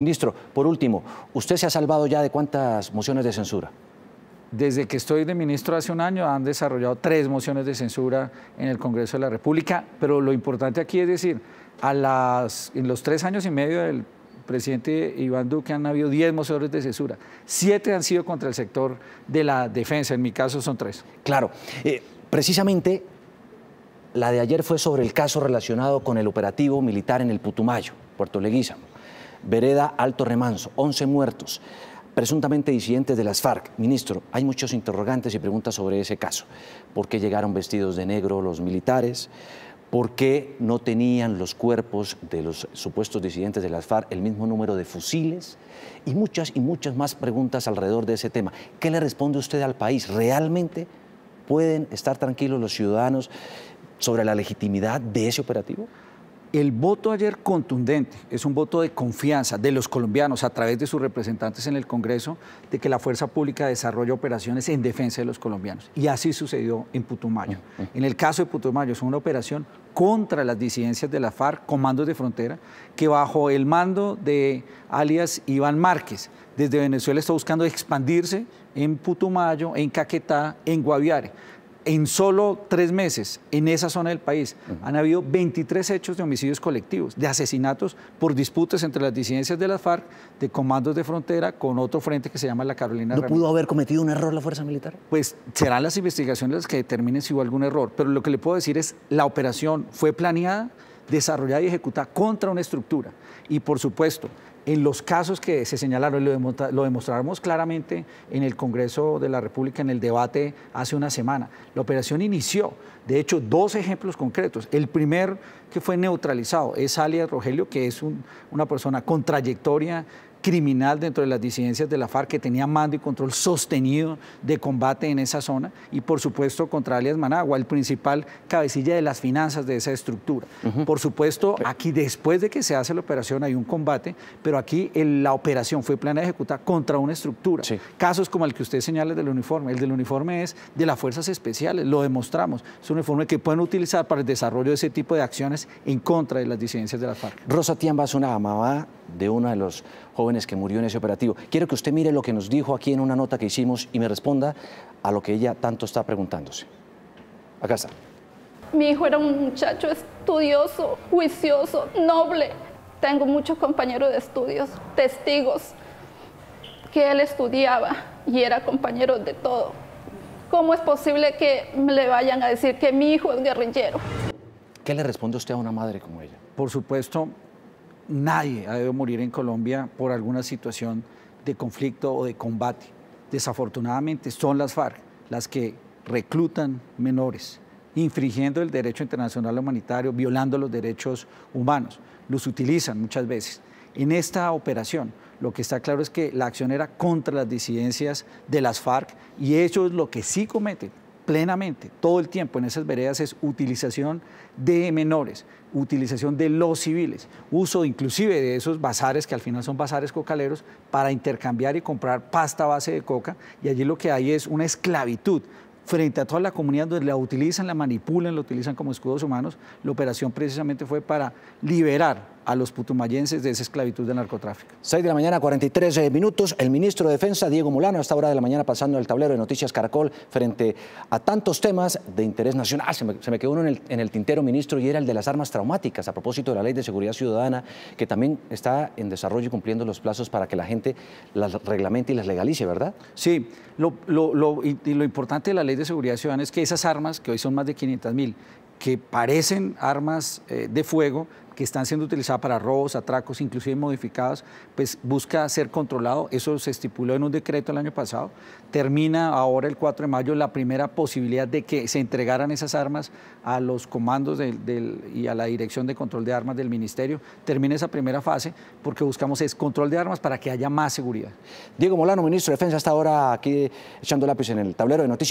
Ministro, por último, ¿usted se ha salvado ya de cuántas mociones de censura? Desde que estoy de ministro hace un año han desarrollado tres mociones de censura en el Congreso de la República, pero lo importante aquí es decir, en los tres años y medio del presidente Iván Duque han habido diez mociones de censura, siete han sido contra el sector de la defensa, en mi caso son tres. Claro, eh, precisamente la de ayer fue sobre el caso relacionado con el operativo militar en el Putumayo, Puerto Leguiza. Vereda Alto Remanso, 11 muertos, presuntamente disidentes de las FARC. Ministro, hay muchos interrogantes y preguntas sobre ese caso. ¿Por qué llegaron vestidos de negro los militares? ¿Por qué no tenían los cuerpos de los supuestos disidentes de las FARC el mismo número de fusiles? Y muchas y muchas más preguntas alrededor de ese tema. ¿Qué le responde usted al país? ¿Realmente pueden estar tranquilos los ciudadanos sobre la legitimidad de ese operativo? El voto ayer contundente es un voto de confianza de los colombianos a través de sus representantes en el Congreso de que la Fuerza Pública desarrolla operaciones en defensa de los colombianos. Y así sucedió en Putumayo. En el caso de Putumayo es una operación contra las disidencias de la FARC, comandos de frontera, que bajo el mando de alias Iván Márquez, desde Venezuela está buscando expandirse en Putumayo, en Caquetá, en Guaviare en solo tres meses en esa zona del país han habido 23 hechos de homicidios colectivos, de asesinatos por disputas entre las disidencias de las FARC, de comandos de frontera con otro frente que se llama la Carolina. ¿No pudo haber cometido un error la Fuerza Militar? Pues serán las investigaciones las que determinen si hubo algún error, pero lo que le puedo decir es la operación fue planeada, desarrollar y ejecutar contra una estructura. Y por supuesto, en los casos que se señalaron, lo, demostramos claramente en el Congreso de la República, en el debate hace una semana. La operación inició, de hecho, dos ejemplos concretos. El primer que fue neutralizado es alias Rogelio, que es una persona con trayectoria criminal dentro de las disidencias de la FARC que tenía mando y control sostenido de combate en esa zona y por supuesto contra alias Managua, el principal cabecilla de las finanzas de esa estructura. Por supuesto, aquí después de que se hace la operación hay un combate, pero aquí la operación fue plana ejecutada contra una estructura. Casos como el que usted señala del uniforme, el del uniforme es de las fuerzas especiales, lo demostramos, es un uniforme que pueden utilizar para el desarrollo de ese tipo de acciones en contra de las disidencias de la FARC. Rosa Tiamba es una mamá de uno de los jóvenes que murió en ese operativo. Quiero que usted mire lo que nos dijo aquí en una nota que hicimos y me responda a lo que ella tanto está preguntándose. Acá está. Mi hijo era un muchacho estudioso, juicioso, noble. Tengo muchos compañeros de estudios, testigos, que él estudiaba y era compañero de todo. ¿Cómo es posible que le vayan a decir que mi hijo es guerrillero? ¿Qué le responde usted a una madre como ella? Por supuesto, nadie ha de morir en Colombia por alguna situación de conflicto o de combate. Desafortunadamente son las FARC las que reclutan menores, infringiendo el derecho internacional humanitario, violando los derechos humanos. Los utilizan muchas veces. En esta operación, lo que está claro es que la acción era contra las disidencias de las FARC y eso es lo que sí cometen plenamente, todo el tiempo en esas veredas es utilización de menores, utilización de los civiles, uso inclusive de esos bazares que al final son bazares cocaleros para intercambiar y comprar pasta base de coca y allí lo que hay es una esclavitud frente a toda la comunidad donde la utilizan, la manipulan, la utilizan como escudos humanos. La operación precisamente fue para liberar a los putumayenses de esa esclavitud de narcotráfico. 6 de la mañana, 43 eh, minutos. El ministro de Defensa, Diego Mulano, a esta hora de la mañana pasando el tablero de Noticias Caracol frente a tantos temas de interés nacional. Ah, se, me, quedó uno en el, tintero, ministro, y era el de las armas traumáticas, a propósito de la Ley de Seguridad Ciudadana, que también está en desarrollo cumpliendo los plazos para que la gente las reglamente y las legalice, ¿verdad? Sí, lo, y, lo importante de la Ley de Seguridad Ciudadana es que esas armas, que hoy son más de 500 mil, que parecen armas eh, de fuego, que están siendo utilizadas para robos, atracos, inclusive modificados, pues busca ser controlado. Eso se estipuló en un decreto el año pasado. Termina ahora el 4 de mayo la primera posibilidad de que se entregaran esas armas a los comandos y a la Dirección de Control de Armas del Ministerio. Termina esa primera fase porque buscamos es control de armas para que haya más seguridad. Diego Molano, ministro de Defensa, hasta ahora aquí echando lápiz en el tablero de noticias.